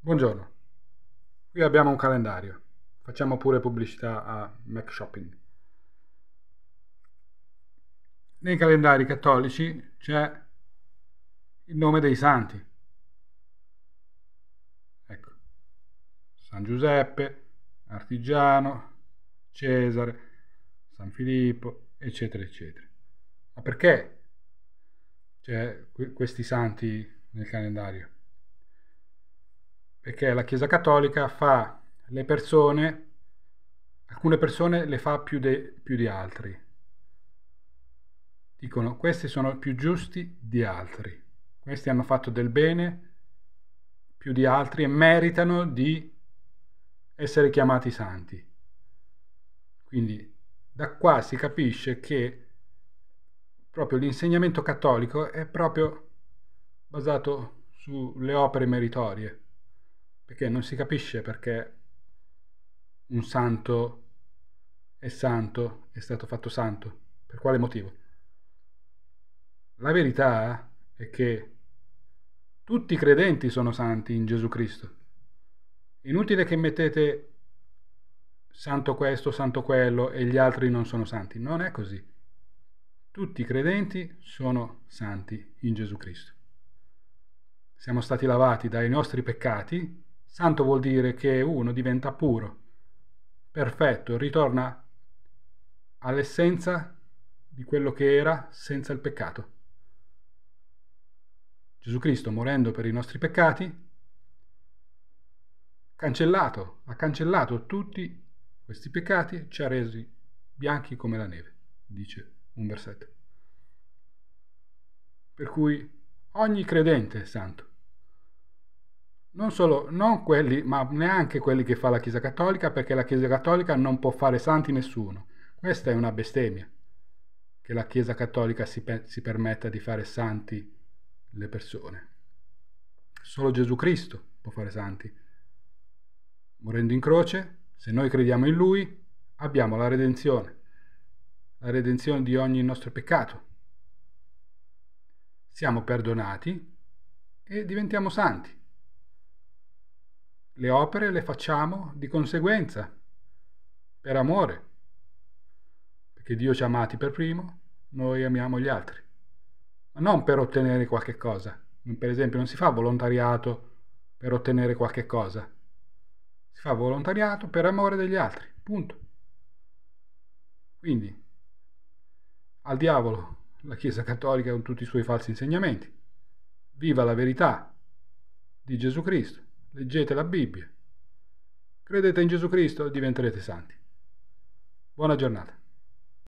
Buongiorno, qui abbiamo un calendario, facciamo pure pubblicità a Mac Shopping. Nei calendari cattolici c'è il nome dei santi. Ecco, San Giuseppe, Artigiano, Cesare, San Filippo, eccetera, eccetera. Ma perché c'è questi santi nel calendario? perché la Chiesa Cattolica fa le persone, alcune persone le fa più, de, più di altri. Dicono questi sono più giusti di altri, questi hanno fatto del bene più di altri e meritano di essere chiamati santi. Quindi da qua si capisce che proprio l'insegnamento cattolico è proprio basato sulle opere meritorie perché non si capisce perché un santo è santo, è stato fatto santo, per quale motivo? La verità è che tutti i credenti sono santi in Gesù Cristo. Inutile che mettete santo questo, santo quello e gli altri non sono santi. Non è così. Tutti i credenti sono santi in Gesù Cristo. Siamo stati lavati dai nostri peccati Santo vuol dire che uno diventa puro, perfetto, ritorna all'essenza di quello che era senza il peccato. Gesù Cristo morendo per i nostri peccati, cancellato, ha cancellato tutti questi peccati, ci ha resi bianchi come la neve, dice un versetto. Per cui ogni credente è santo non solo, non quelli, ma neanche quelli che fa la Chiesa Cattolica, perché la Chiesa Cattolica non può fare santi nessuno. Questa è una bestemmia, che la Chiesa Cattolica si, pe- si permetta di fare santi le persone. Solo Gesù Cristo può fare santi. Morendo in croce, se noi crediamo in Lui, abbiamo la redenzione, la redenzione di ogni nostro peccato. Siamo perdonati e diventiamo santi le opere le facciamo di conseguenza, per amore, perché Dio ci ha amati per primo, noi amiamo gli altri, ma non per ottenere qualche cosa. Per esempio non si fa volontariato per ottenere qualche cosa, si fa volontariato per amore degli altri, punto. Quindi, al diavolo la Chiesa Cattolica con tutti i suoi falsi insegnamenti. Viva la verità di Gesù Cristo leggete la Bibbia, credete in Gesù Cristo e diventerete santi. Buona giornata.